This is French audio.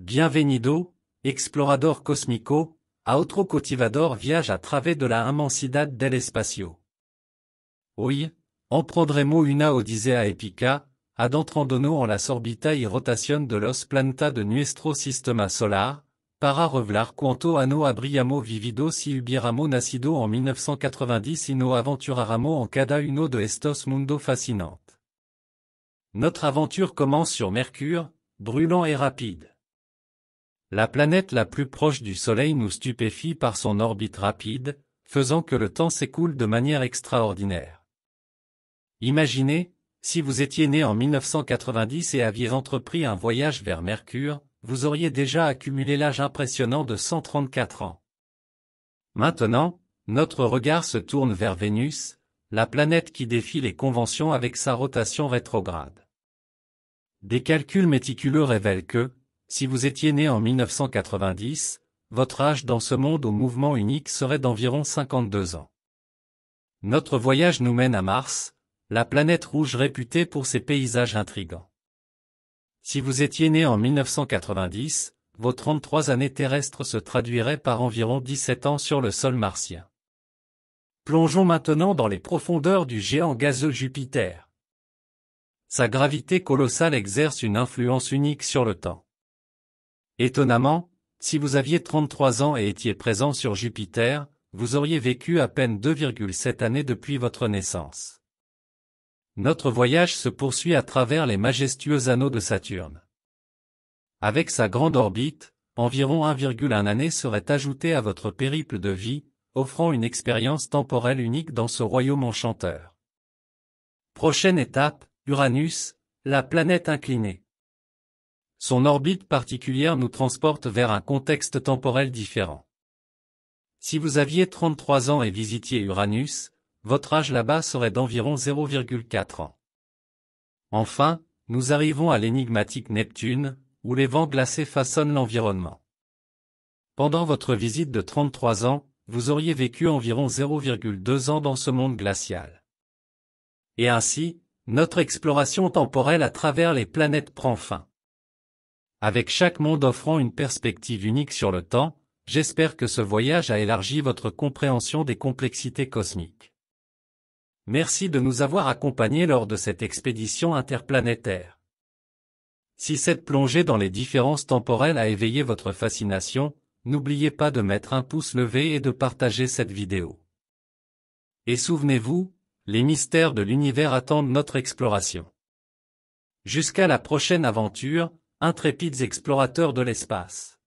Bienvenido, explorador cosmico, a otro cotivador viaje a través de la inmensidad del espacio. en emprendremos una odisea épica, adentrándonos en la sorbita y rotación de los planta de nuestro sistema solar, para revelar cuanto a no abriamo vivido si hubiéramos nacido en 1990 y no aventuráramos en cada uno de estos mundos fascinantes. Notre aventure commence sur Mercure, brûlant et rapide. La planète la plus proche du Soleil nous stupéfie par son orbite rapide, faisant que le temps s'écoule de manière extraordinaire. Imaginez, si vous étiez né en 1990 et aviez entrepris un voyage vers Mercure, vous auriez déjà accumulé l'âge impressionnant de 134 ans. Maintenant, notre regard se tourne vers Vénus, la planète qui défie les conventions avec sa rotation rétrograde. Des calculs méticuleux révèlent que, si vous étiez né en 1990, votre âge dans ce monde au mouvement unique serait d'environ 52 ans. Notre voyage nous mène à Mars, la planète rouge réputée pour ses paysages intrigants. Si vous étiez né en 1990, vos 33 années terrestres se traduiraient par environ 17 ans sur le sol martien. Plongeons maintenant dans les profondeurs du géant gazeux Jupiter. Sa gravité colossale exerce une influence unique sur le temps. Étonnamment, si vous aviez 33 ans et étiez présent sur Jupiter, vous auriez vécu à peine 2,7 années depuis votre naissance. Notre voyage se poursuit à travers les majestueux anneaux de Saturne. Avec sa grande orbite, environ 1,1 année serait ajoutée à votre périple de vie, offrant une expérience temporelle unique dans ce royaume enchanteur. Prochaine étape, Uranus, la planète inclinée. Son orbite particulière nous transporte vers un contexte temporel différent. Si vous aviez 33 ans et visitiez Uranus, votre âge là-bas serait d'environ 0,4 ans. Enfin, nous arrivons à l'énigmatique Neptune, où les vents glacés façonnent l'environnement. Pendant votre visite de 33 ans, vous auriez vécu environ 0,2 ans dans ce monde glacial. Et ainsi, notre exploration temporelle à travers les planètes prend fin. Avec chaque monde offrant une perspective unique sur le temps, j'espère que ce voyage a élargi votre compréhension des complexités cosmiques. Merci de nous avoir accompagnés lors de cette expédition interplanétaire. Si cette plongée dans les différences temporelles a éveillé votre fascination, n'oubliez pas de mettre un pouce levé et de partager cette vidéo. Et souvenez-vous, les mystères de l'univers attendent notre exploration. Jusqu'à la prochaine aventure, intrépides explorateurs de l'espace.